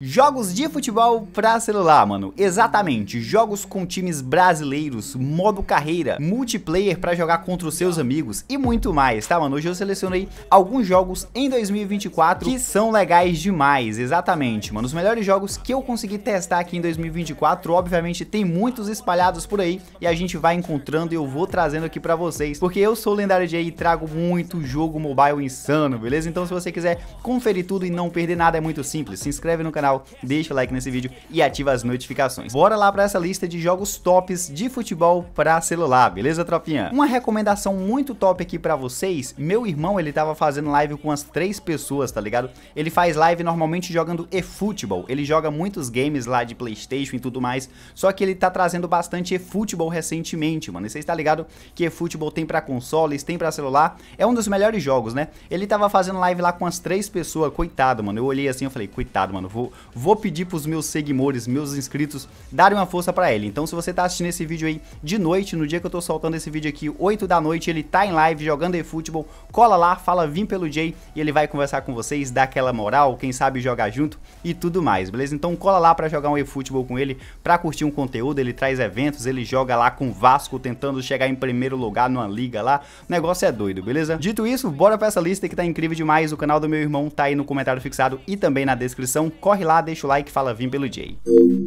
Jogos de futebol pra celular, mano. Exatamente, jogos com times brasileiros, modo carreira, multiplayer pra jogar contra os seus amigos e muito mais, tá, mano? Hoje eu selecionei alguns jogos em 2024 que são legais demais, exatamente, mano. Os melhores jogos que eu consegui testar aqui em 2024, obviamente tem muitos espalhados por aí e a gente vai encontrando e eu vou trazendo aqui pra vocês, porque eu sou o Lendário J e trago muito jogo mobile insano, beleza? Então se você quiser conferir tudo e não perder nada é muito simples, se inscreve no canal canal, deixa o like nesse vídeo e ativa as notificações. Bora lá para essa lista de jogos tops de futebol para celular, beleza, tropinha? Uma recomendação muito top aqui para vocês, meu irmão, ele tava fazendo live com as três pessoas, tá ligado? Ele faz live normalmente jogando eFootball, ele joga muitos games lá de Playstation e tudo mais, só que ele tá trazendo bastante eFootball recentemente, mano, e vocês tá ligado que eFootball tem para consoles, tem para celular, é um dos melhores jogos, né? Ele tava fazendo live lá com as três pessoas, coitado, mano, eu olhei assim, eu falei, coitado, mano, vou, vou pedir para os meus seguidores, meus inscritos, darem uma força para ele. Então se você tá assistindo esse vídeo aí de noite, no dia que eu tô soltando esse vídeo aqui, 8 da noite, ele tá em live jogando eFootball, cola lá, fala vim pelo Jay e ele vai conversar com vocês, dar aquela moral, quem sabe jogar junto e tudo mais, beleza? Então cola lá para jogar um eFootball com ele, para curtir um conteúdo, ele traz eventos, ele joga lá com o Vasco tentando chegar em primeiro lugar numa liga lá, o negócio é doido, beleza? Dito isso, bora para essa lista que tá incrível demais, o canal do meu irmão tá aí no comentário fixado e também na descrição, corre lá lá, deixa o like fala vim pelo Jay.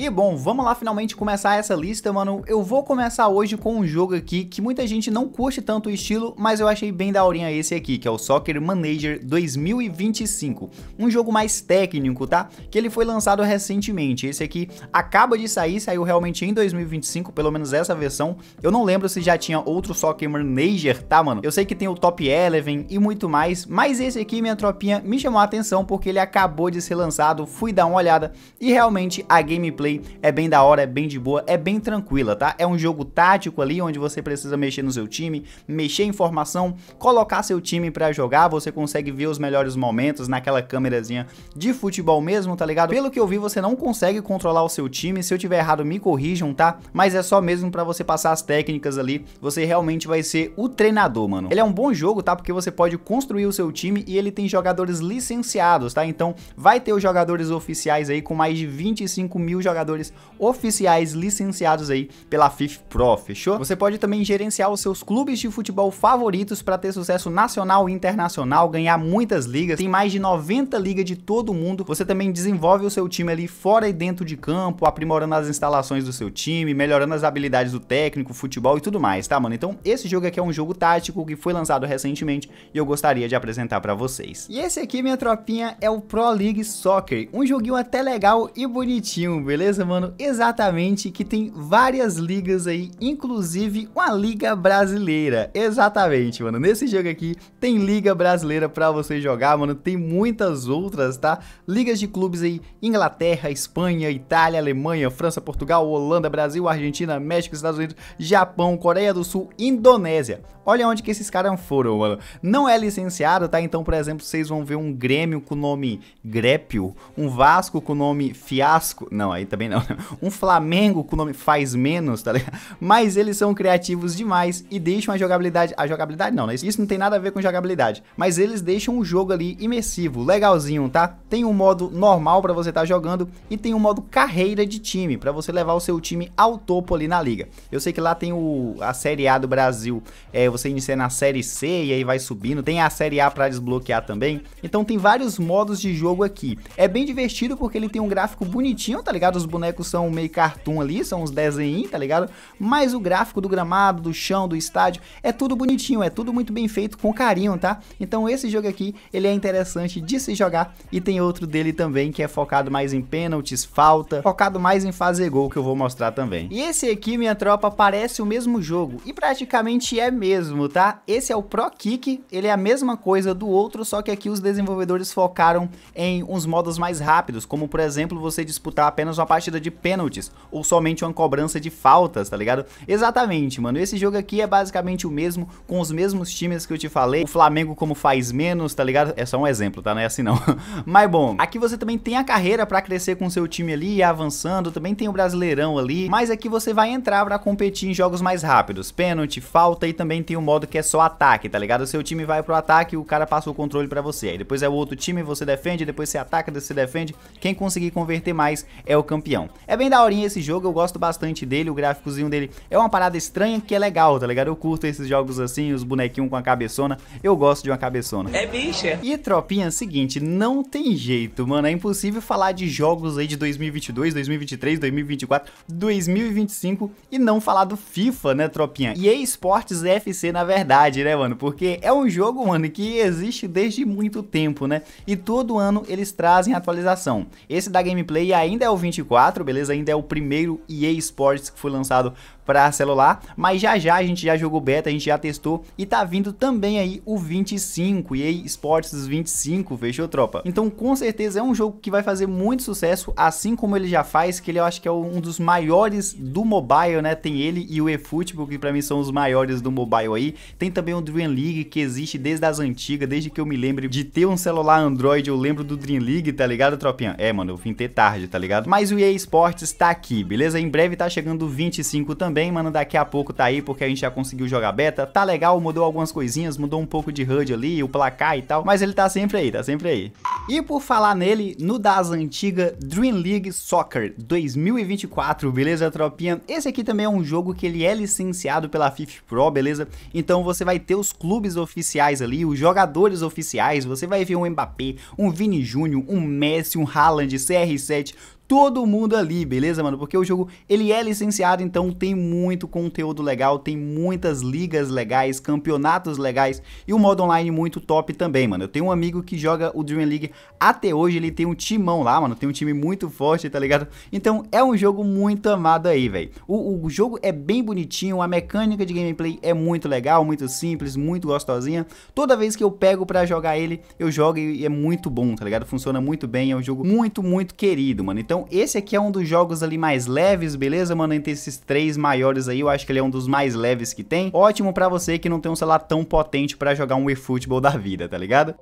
E bom, vamos lá finalmente começar essa lista, mano. Eu vou começar hoje com um jogo aqui que muita gente não curte tanto o estilo, mas eu achei bem daorinha esse aqui, que é o Soccer Manager 2025. Um jogo mais técnico, tá? Que ele foi lançado recentemente. Esse aqui acaba de sair, saiu realmente em 2025, pelo menos essa versão. Eu não lembro se já tinha outro Soccer Manager, tá, mano? Eu sei que tem o Top Eleven e muito mais, mas esse aqui, minha tropinha, me chamou a atenção porque ele acabou de ser lançado, fui dar dar uma olhada. E realmente a gameplay é bem da hora, é bem de boa, é bem tranquila, tá? É um jogo tático ali, onde você precisa mexer no seu time, mexer em formação, colocar seu time para jogar, você consegue ver os melhores momentos naquela câmerazinha de futebol mesmo, tá ligado? Pelo que eu vi, você não consegue controlar o seu time, se eu tiver errado me corrijam, tá? Mas é só mesmo para você passar as técnicas ali, você realmente vai ser o treinador, mano. Ele é um bom jogo, tá? Porque você pode construir o seu time e ele tem jogadores licenciados, tá? Então vai ter os jogadores oficiais oficiais aí, com mais de 25 mil jogadores oficiais licenciados aí pela FIFA Pro, fechou? Você pode também gerenciar os seus clubes de futebol favoritos para ter sucesso nacional e internacional, ganhar muitas ligas, tem mais de 90 ligas de todo mundo. Você também desenvolve o seu time ali fora e dentro de campo, aprimorando as instalações do seu time, melhorando as habilidades do técnico, futebol e tudo mais, tá, mano? Então, esse jogo aqui é um jogo tático que foi lançado recentemente e eu gostaria de apresentar para vocês. E esse aqui, minha tropinha, é o Pro League Soccer, um joguinho até legal e bonitinho, beleza, mano? Exatamente, que tem várias ligas aí, inclusive uma liga brasileira. Exatamente, mano. Nesse jogo aqui tem liga brasileira pra você jogar, mano. Tem muitas outras, tá? Ligas de clubes aí, Inglaterra, Espanha, Itália, Alemanha, França, Portugal, Holanda, Brasil, Argentina, México, Estados Unidos, Japão, Coreia do Sul, Indonésia. Olha onde que esses caras foram, mano. Não é licenciado, tá? Então, por exemplo, vocês vão ver um Grêmio com o nome Grépio, um Vasco com o nome Fiasco. Não, aí também não. Um Flamengo com o nome Faz Menos, tá ligado? Mas eles são criativos demais e deixam a jogabilidade. A jogabilidade não, né? Isso não tem nada a ver com jogabilidade. Mas eles deixam o jogo ali imersivo, legalzinho, tá? Tem um modo normal para você estar tá jogando e tem um modo carreira de time, para você levar o seu time ao topo ali na liga. Eu sei que lá tem o, a Série A do Brasil. É, você inicia na Série C e aí vai subindo. Tem a Série A para desbloquear também. Então tem vários modos de jogo aqui. É bem divertido divertido porque ele tem um gráfico bonitinho, tá ligado? Os bonecos são meio cartoon ali, são uns desenhos, tá ligado? Mas o gráfico do gramado, do chão, do estádio, é tudo bonitinho, é tudo muito bem feito, com carinho, tá? Então esse jogo aqui, ele é interessante de se jogar e tem outro dele também que é focado mais em pênaltis, falta, focado mais em fazer gol que eu vou mostrar também. E esse aqui, minha tropa, parece o mesmo jogo e praticamente é mesmo, tá? Esse é o Pro Kick, ele é a mesma coisa do outro, só que aqui os desenvolvedores focaram em uns modos mais rápidos rápidos, como por exemplo você disputar apenas uma partida de pênaltis ou somente uma cobrança de faltas, tá ligado? Exatamente, mano. Esse jogo aqui é basicamente o mesmo, com os mesmos times que eu te falei. O Flamengo como faz menos, tá ligado? É só um exemplo, tá? Não é assim não. Mas bom, aqui você também tem a carreira para crescer com seu time ali avançando, também tem o Brasileirão ali, mas aqui você vai entrar para competir em jogos mais rápidos, pênalti, falta e também tem o um modo que é só ataque, tá ligado? O seu time vai pro ataque, o cara passa o controle para você. Aí depois é o outro time, você defende, depois você ataca, depois você defende grande, quem conseguir converter mais é o campeão. É bem daorinha esse jogo, eu gosto bastante dele, o gráficozinho dele é uma parada estranha que é legal, tá ligado? Eu curto esses jogos assim, os bonequinhos com a cabeçona, eu gosto de uma cabeçona. É bicha! E tropinha, seguinte, não tem jeito, mano, é impossível falar de jogos aí de 2022, 2023, 2024, 2025 e não falar do FIFA, né, tropinha? E eSports FC, na verdade, né, mano? Porque é um jogo, mano, que existe desde muito tempo, né? E todo ano eles trazem atualizações esse da gameplay ainda é o 24, beleza? Ainda é o primeiro EA Sports que foi lançado para celular, mas já já a gente já jogou beta, a gente já testou e tá vindo também aí o 25, EA Sports 25, fechou tropa? Então com certeza é um jogo que vai fazer muito sucesso, assim como ele já faz, que ele eu acho que é um dos maiores do mobile, né? Tem ele e o eFootball, que para mim são os maiores do mobile aí. Tem também o Dream League, que existe desde as antigas, desde que eu me lembro de ter um celular Android, eu lembro do Dream League, tá ligado, tropinha? É, mano, eu vim ter tarde, tá ligado? Mas o EA Sports tá aqui, beleza? Em breve tá chegando o 25 também também, mano, daqui a pouco tá aí, porque a gente já conseguiu jogar beta. Tá legal, mudou algumas coisinhas, mudou um pouco de HUD ali, o placar e tal, mas ele tá sempre aí, tá sempre aí. E por falar nele, no das antigas Dream League Soccer 2024, beleza, tropinha? Esse aqui também é um jogo que ele é licenciado pela FIFA Pro, beleza? Então você vai ter os clubes oficiais ali, os jogadores oficiais, você vai ver um Mbappé, um Vini Júnior, um Messi, um Haaland, CR7, todo mundo ali, beleza, mano? Porque o jogo, ele é licenciado, então tem muito conteúdo legal, tem muitas ligas legais, campeonatos legais e o um modo online muito top também, mano. Eu tenho um amigo que joga o Dream League até hoje, ele tem um timão lá, mano, tem um time muito forte, tá ligado? Então é um jogo muito amado aí, velho. O, o jogo é bem bonitinho, a mecânica de gameplay é muito legal, muito simples, muito gostosinha. Toda vez que eu pego pra jogar ele, eu jogo e é muito bom, tá ligado? Funciona muito bem, é um jogo muito, muito querido, mano. Então, então esse aqui é um dos jogos ali mais leves, beleza, mano? Entre esses três maiores aí, eu acho que ele é um dos mais leves que tem. Ótimo pra você que não tem um celular tão potente pra jogar um eFootball da vida, tá ligado?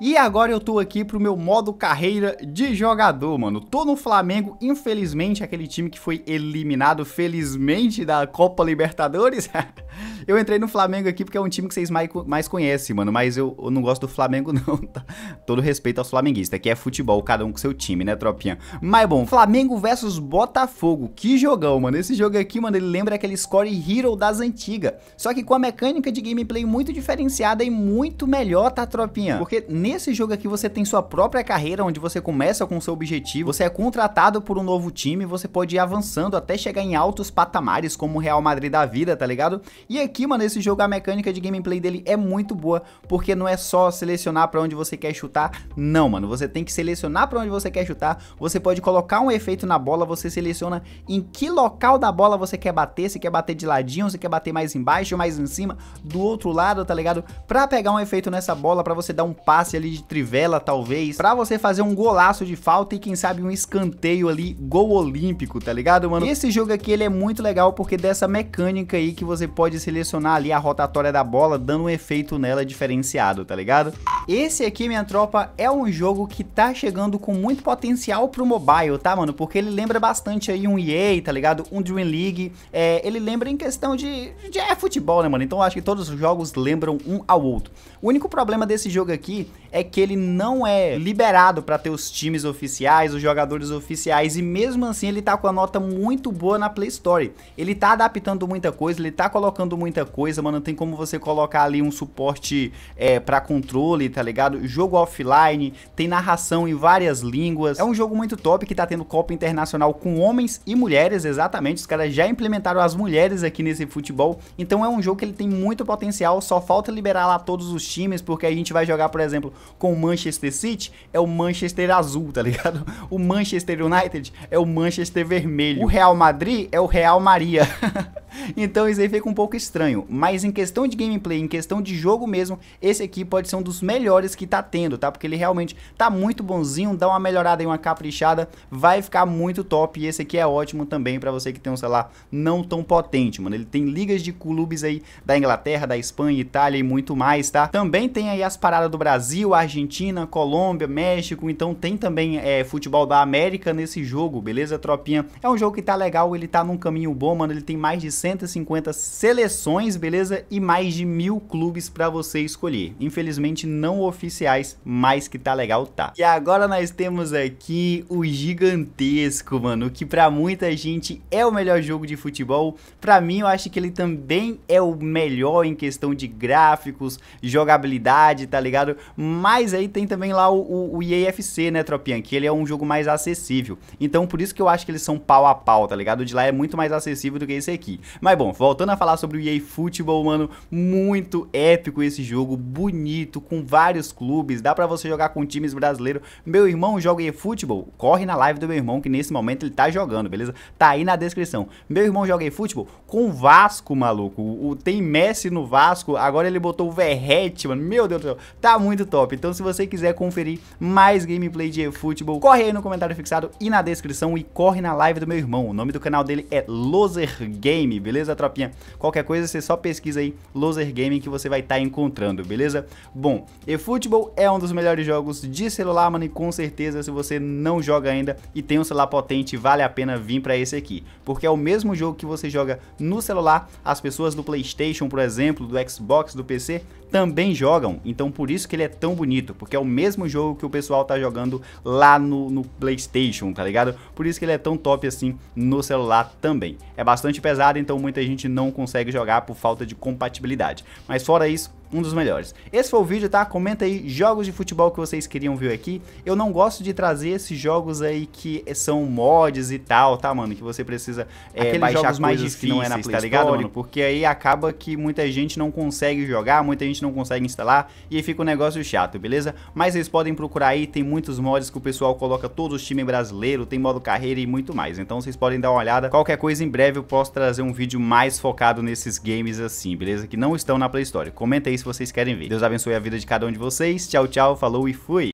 E agora eu tô aqui pro meu modo carreira de jogador, mano. Tô no Flamengo, infelizmente, aquele time que foi eliminado, felizmente, da Copa Libertadores. Eu entrei no Flamengo aqui porque é um time que vocês mais, conhecem, mano. Mas eu, eu não gosto do Flamengo, não, tá? Todo respeito aos flamenguistas, aqui é futebol, cada um com seu time, né, tropinha? Mas bom, Flamengo versus Botafogo. Que jogão, mano. Esse jogo aqui, mano, ele lembra aquele Score Hero das antigas. Só que com a mecânica de gameplay muito diferenciada e muito melhor, tá, tropinha? Porque nesse jogo aqui você tem sua própria carreira, onde você começa com seu objetivo, você é contratado por um novo time, você pode ir avançando até chegar em altos patamares, como o Real Madrid da vida, tá ligado? E aqui, mano, esse jogo, a mecânica de gameplay dele é muito boa, porque não é só selecionar pra onde você quer chutar, não, mano. Você tem que selecionar pra onde você quer chutar, você pode colocar um efeito na bola, você seleciona em que local da bola você quer bater, se quer bater de ladinho, se quer bater mais embaixo, mais em cima, do outro lado, tá ligado? Pra pegar um efeito nessa bola, pra você dar um passe ali de trivela, talvez, pra você fazer um golaço de falta e quem sabe um escanteio ali, gol olímpico, tá ligado, mano? esse jogo aqui, ele é muito legal porque dessa mecânica aí que você pode pode selecionar ali a rotatória da bola, dando um efeito nela diferenciado, tá ligado? Esse aqui, minha tropa, é um jogo que tá chegando com muito potencial pro mobile, tá, mano? Porque ele lembra bastante aí um EA, tá ligado? Um Dream League. É, ele lembra em questão de, de é, futebol, né, mano? Então acho que todos os jogos lembram um ao outro. O único problema desse jogo aqui é que ele não é liberado para ter os times oficiais, os jogadores oficiais, e mesmo assim ele tá com a nota muito boa na Play Store. Ele tá adaptando muita coisa, ele tá colocando muita coisa, mano. Tem como você colocar ali um suporte é, para controle tá ligado? Jogo offline, tem narração em várias línguas. É um jogo muito top que tá tendo Copa Internacional com homens e mulheres, exatamente. Os caras já implementaram as mulheres aqui nesse futebol. Então é um jogo que ele tem muito potencial, só falta liberar lá todos os times, porque a gente vai jogar, por exemplo, com o Manchester City, é o Manchester Azul, tá ligado? O Manchester United é o Manchester Vermelho. O Real Madrid é o Real Maria. então isso aí fica um pouco estranho. Mas em questão de gameplay, em questão de jogo mesmo, esse aqui pode ser um dos melhores que tá tendo, tá? Porque ele realmente tá muito bonzinho, dá uma melhorada e uma caprichada, vai ficar muito top. E esse aqui é ótimo também pra você que tem um celular não tão potente, mano. Ele tem ligas de clubes aí da Inglaterra, da Espanha, Itália e muito mais, tá? Também tem aí as paradas do Brasil, Argentina, Colômbia, México, então tem também é, futebol da América nesse jogo, beleza, tropinha? É um jogo que tá legal, ele tá num caminho bom, mano, ele tem mais de 150 seleções, beleza? E mais de mil clubes para você escolher. Infelizmente não oficiais, mas que tá legal, tá. E agora nós temos aqui o gigantesco, mano, que para muita gente é o melhor jogo de futebol. Para mim, eu acho que ele também é o melhor em questão de gráficos, jogabilidade, tá ligado? Mas aí tem também lá o, o, o EAFC, né, tropinha? Que ele é um jogo mais acessível. Então, por isso que eu acho que eles são pau a pau, tá ligado? O de lá é muito mais acessível do que esse aqui. Mas bom, voltando a falar sobre o EA Football, mano, muito épico esse jogo, bonito, com vários clubes, dá pra você jogar com times brasileiros. Meu irmão joga EA Football? Corre na live do meu irmão, que nesse momento ele tá jogando, beleza? Tá aí na descrição. Meu irmão joga EA Football com Vasco, maluco. O, tem Messi no Vasco, agora ele botou o Verrete, mano, meu Deus do céu, tá muito top. Então se você quiser conferir mais gameplay de EA Football, corre aí no comentário fixado e na descrição e corre na live do meu irmão. O nome do canal dele é Loser Game beleza, tropinha? Qualquer coisa, você só pesquisa aí Loser Gaming que você vai estar tá encontrando, beleza? Bom, eFootball é um dos melhores jogos de celular, mano, e com certeza se você não joga ainda e tem um celular potente, vale a pena vir para esse aqui, porque é o mesmo jogo que você joga no celular, as pessoas do PlayStation, por exemplo, do Xbox, do PC, também jogam. Então por isso que ele é tão bonito, porque é o mesmo jogo que o pessoal tá jogando lá no, no Playstation, tá ligado? Por isso que ele é tão top assim no celular também. É bastante pesado, então muita gente não consegue jogar por falta de compatibilidade. Mas fora isso, um dos melhores. Esse foi o vídeo, tá? Comenta aí jogos de futebol que vocês queriam ver aqui. Eu não gosto de trazer esses jogos aí que são mods e tal, tá, mano? Que você precisa é, baixar jogos mais difíceis, não é na tá Play tá ligado, mano? Porque aí acaba que muita gente não consegue jogar, muita gente não consegue instalar e aí fica um negócio chato, beleza? Mas vocês podem procurar aí, tem muitos mods que o pessoal coloca todos os times brasileiros, tem modo carreira e muito mais. Então vocês podem dar uma olhada. Qualquer coisa em breve eu posso trazer um vídeo mais focado nesses games assim, beleza? Que não estão na Play Store. Comenta aí se vocês querem ver. Deus abençoe a vida de cada um de vocês. Tchau, tchau, falou e fui!